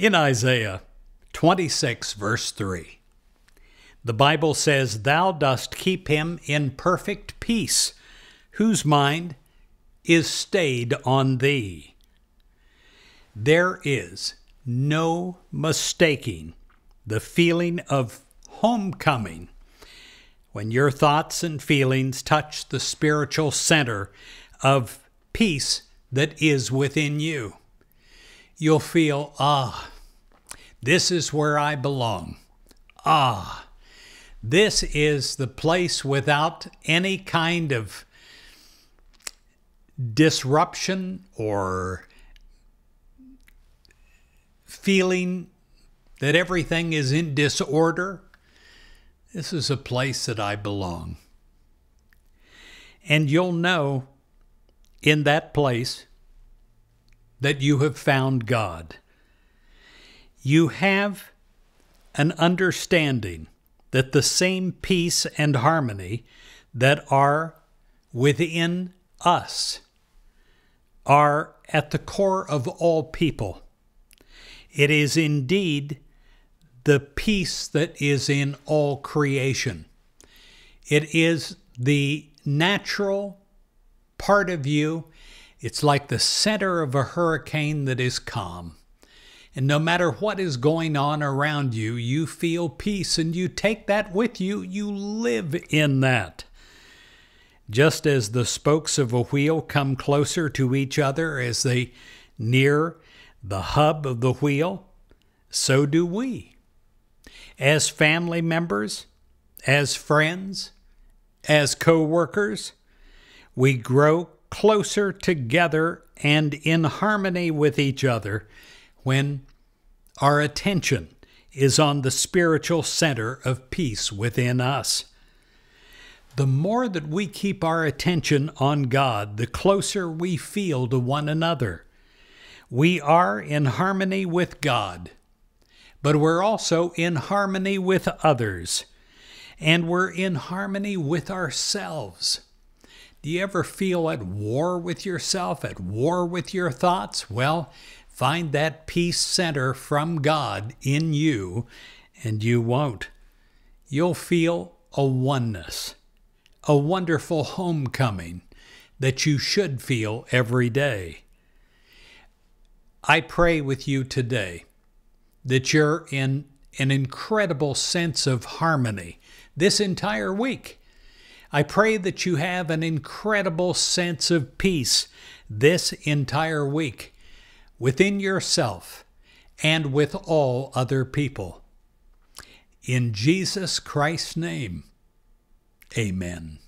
In Isaiah 26, verse 3, the Bible says, Thou dost keep him in perfect peace, whose mind is stayed on thee. There is no mistaking the feeling of homecoming when your thoughts and feelings touch the spiritual center of peace that is within you. You'll feel, ah, this is where I belong. Ah, this is the place without any kind of disruption or feeling that everything is in disorder. This is a place that I belong. And you'll know in that place that you have found God you have an understanding that the same peace and harmony that are within us are at the core of all people. It is indeed the peace that is in all creation. It is the natural part of you. It's like the center of a hurricane that is calm. And no matter what is going on around you, you feel peace and you take that with you. You live in that. Just as the spokes of a wheel come closer to each other as they near the hub of the wheel, so do we. As family members, as friends, as co workers, we grow closer together and in harmony with each other when our attention is on the spiritual center of peace within us. The more that we keep our attention on God, the closer we feel to one another. We are in harmony with God, but we're also in harmony with others, and we're in harmony with ourselves. Do you ever feel at war with yourself, at war with your thoughts? Well, Find that peace center from God in you, and you won't. You'll feel a oneness, a wonderful homecoming that you should feel every day. I pray with you today that you're in an incredible sense of harmony this entire week. I pray that you have an incredible sense of peace this entire week within yourself and with all other people. In Jesus Christ's name, amen.